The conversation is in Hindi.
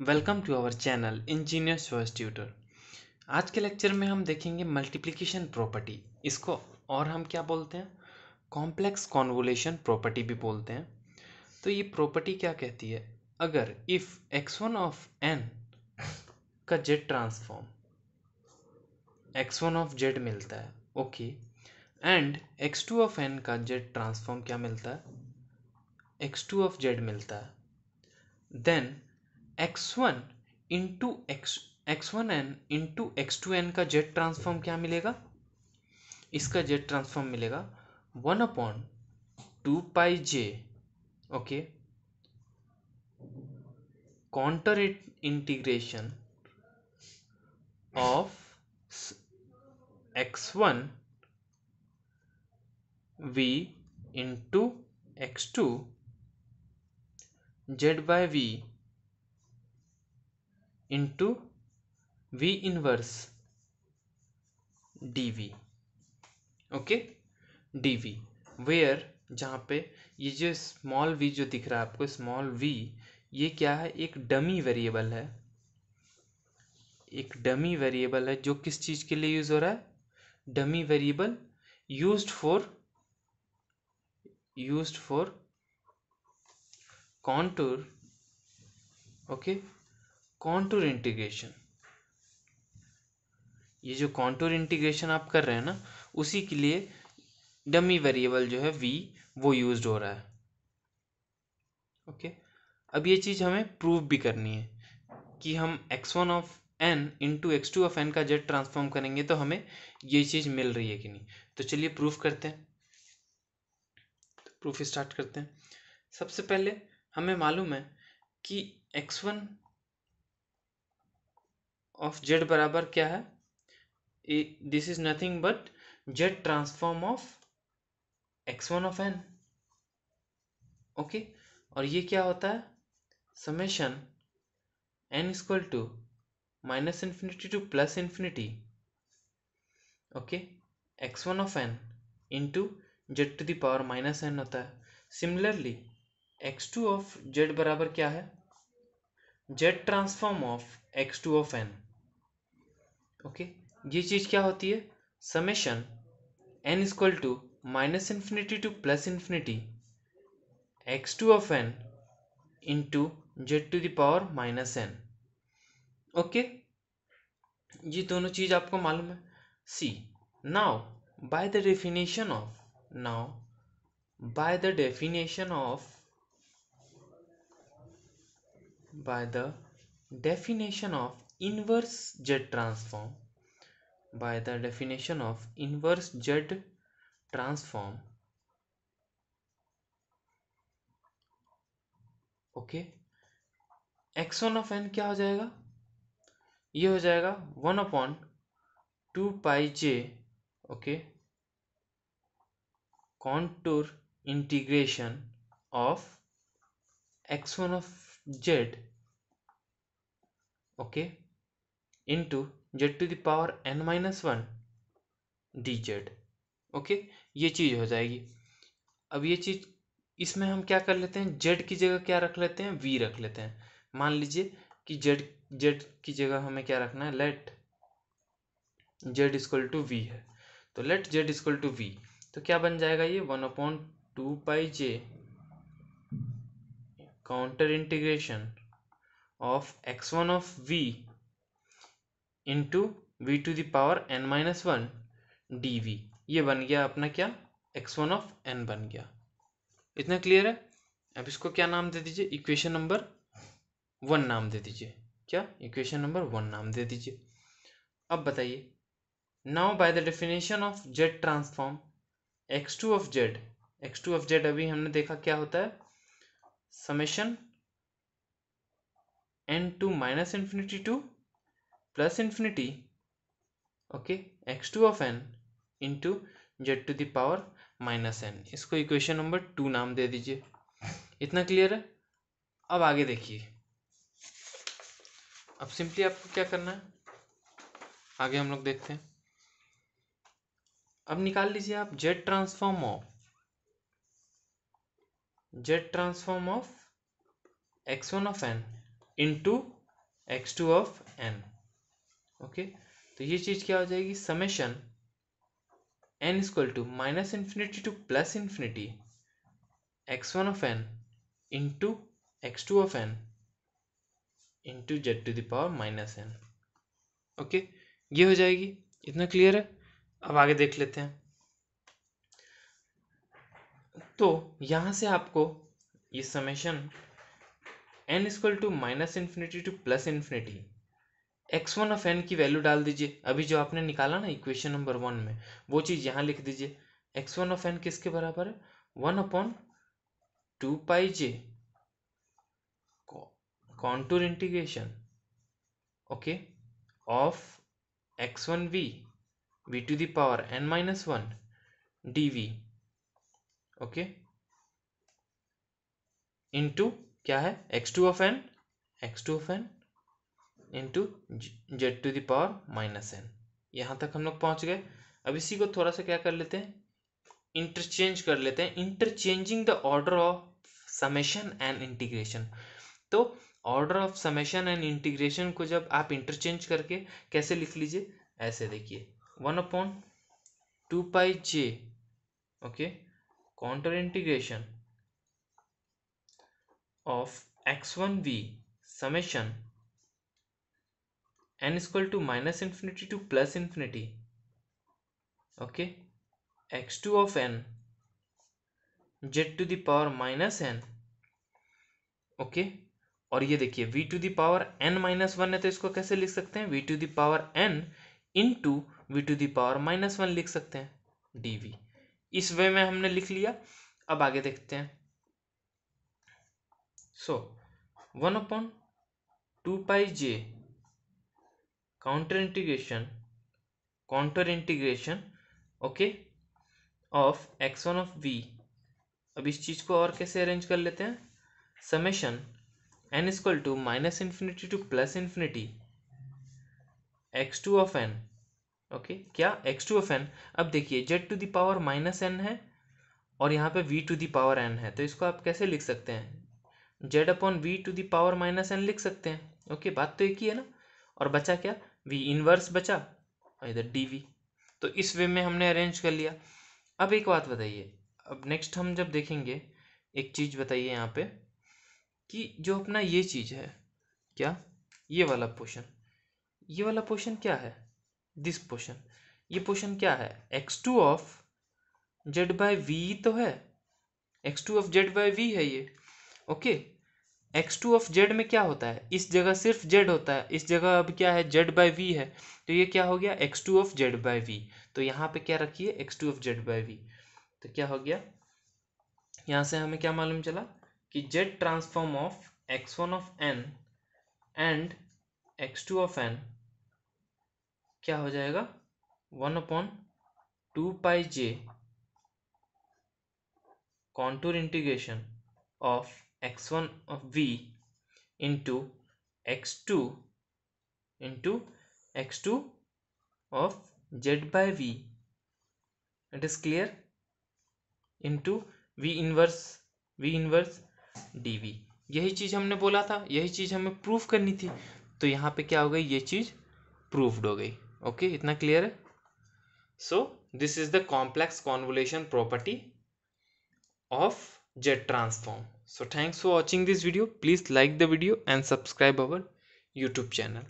welcome to our channel engineer source tutor आज के लेक्चर में हम देखेंगे मल्टीप्लिकेशन प्रॉपर्टी इसको और हम क्या बोलते हैं कॉम्प्लेक्स कॉन्वोलेशन प्रॉपर्टी भी बोलते हैं तो ये प्रॉपर्टी क्या कहती है अगर if X one of N का Z transform X one of Z मिलता है okay and x two of N का जेड ट्रांसफॉर्म क्या मिलता है एक्स टू ऑफ जेड मिलता है then X one into X X one N into x two N का जेड ट्रांसफॉर्म क्या मिलेगा इसका जेड ट्रांसफॉर्म मिलेगा one upon two pi J okay counter integration of x one V into x two Z by V into V inverse D we okay D V where जहाँ पे ये जो स्मॉल वी जो दिख रहा है आपको स्मॉल वी ये क्या है एक डमी वेरिएबल है एक डमी वेरिएबल है जो किस चीज़ के लिए यूज़ हो रहा है dummy variable used for use for contour okay contour integration ये जो कॉन्टूर इंटीग्रेशन आप कर रहे हैं ना उसी के लिए डमी वेरिएबल जो है वी वो यूज हो रहा है ओके अब ये चीज़ हमें प्रूव भी करनी है कि हम X one of N into x two of N का जेड ट्रांसफॉर्म करेंगे तो हमें ये चीज़ मिल रही है कि नहीं तो चलिए प्रूफ करते हैं तो प्रूफ स्टार्ट करते हैं सबसे पहले हमें मालूम है कि एक्स वन ऑफ जेड बराबर क्या है this is nothing but Z transform of x one of N okay और ये क्या होता है summation N equal to minus infinity to plus infinity okay X one of N into Z to the power minus N होता है similarly X two of Z बराबर क्या है Z transform of X two of N okay ये चीज़ क्या होती है summation N equal to minus infinity to plus infinity x two of N into Z to the power minus N okay ये दोनों चीज़ आपको मालूम है see now by the definition of now by the definition of by the definition of inverse Z transform by the definition of inverse Z transform okay X one of N क्या हो जाएगा ये हो जाएगा one upon two pi J okay contour integration of x one of Z okay into Z to the power N minus one D Z okay ये चीज़ हो जाएगी अब ये चीज़ इसमें हम क्या कर लेते हैं जेड की जगह क्या रख लेते हैं वी रख लेते हैं मान लीजिए कि जेड जेड की जगह हमें क्या रखना है let Z equal to V है तो let Z equal to V तो क्या बन जाएगा ये one upon two pi J contour integration of x one of V into V to the power N minus one D V ये बन गया अपना क्या एक्स वन ऑफ एन बन गया इतना क्लियर है अब इसको क्या नाम दे दीजिए इक्वेशन नंबर वन नाम दे दीजिए क्या इक्वेशन नंबर वन नाम दे दीजिए अब बताइए now by the definition of Z transform X two of Z X two of Z अभी हमने देखा क्या होता है summation N to minus infinity to plus infinity okay x2 of n into Z to the power minus N इसको इक्वेशन नंबर टू नाम दे दीजिए इतना क्लियर है अब आगे देखिए अब सिंपली आपको क्या करना है आगे हम लोग देखते हैं अब निकाल लीजिए आप z transform of Z transform of x one of N into x two of N okay तो ये चीज़ क्या हो जाएगी summation N equal to minus infinity to plus infinity x one of N into x two of N into Z to the power minus N okay ये हो जाएगी इतना क्लियर है अब आगे देख लेते हैं तो यहां से आपको ये summation N equal to minus infinity to plus infinity x one of n की वैल्यू डाल दीजिए अभी जो आपने निकाला ना इक्वेशन नंबर वन में वो चीज़ यहाँ लिख दीजिए एक्स वन ऑफ एन किसके बराबर है one upon two pi j contour integration okay of x one v v to the power N minus one D we okay into क्या है x two of n x two of N into Z to the power minus n यहाँ तक हम लोग पहुँच गए अब इसी को थोड़ा सा क्या कर लेते हैं इंटरचेंज कर लेते हैं interchanging the order of summation and integration तो order of summation and integration को जब आप इंटरचेंज करके कैसे लिख लीजिए ऐसे देखिए one upon two pi J okay counter integration of x one v summation n is equal to minus infinity to plus infinity okay x2 of n z to the power minus N okay और ये देखिए v to the power N minus one है तो इसको कैसे लिख सकते हैं v to the power n into v to the power minus one लिख सकते हैं डी वी इस वे में हमने लिख लिया अब आगे देखते हैं so one upon two pi j counter integration counter integration okay of x one of v अब इस चीज़ को और कैसे अरेंज कर लेते हैं summation N equal to minus infinity to plus infinity x two of N okay क्या एक्स टू ऑफ एन अब देखिए z to the power minus n है और यहाँ पे वी टू दावर एन है तो इसको आप कैसे लिख सकते हैं z upon v to the power minus n लिख सकते हैं ओके okay, बात तो एक ही है ना और बचा क्या वी इनवर्स बचा और इधर डी वी तो इस वे में हमने अरेंज कर लिया अब एक बात बताइए अब नेक्स्ट हम जब देखेंगे एक चीज़ बताइए यहाँ पे कि जो अपना ये चीज़ है क्या ये वाला पोर्शन ये वाला पोर्शन क्या है दिस पोर्शन ये पोर्शन क्या है x two of z by v तो है x two of z by v है ये okay x two of z में क्या होता है इस जगह सिर्फ जेड होता है इस जगह अब क्या है जेड बाई वी है तो ये क्या हो गया x two of z by v तो यहाँ पे क्या रखिए x two of z by v तो क्या हो गया यहाँ से हमें क्या मालूम चला कि z transform of x one of n and x two of N क्या हो जाएगा one upon two pi j contour integration of x1 of v into x2 into x2 of z by v it is clear into v inverse v inverse dv यही चीज़ हमने बोला था यही चीज़ हमें प्रूफ करनी थी तो यहां पे क्या हो गई ये चीज़ प्रूव्ड हो गई ओके इतना क्लियर है so this is the complex convolution property of Z transform so thanks for watching this video please like the video and subscribe our youtube channel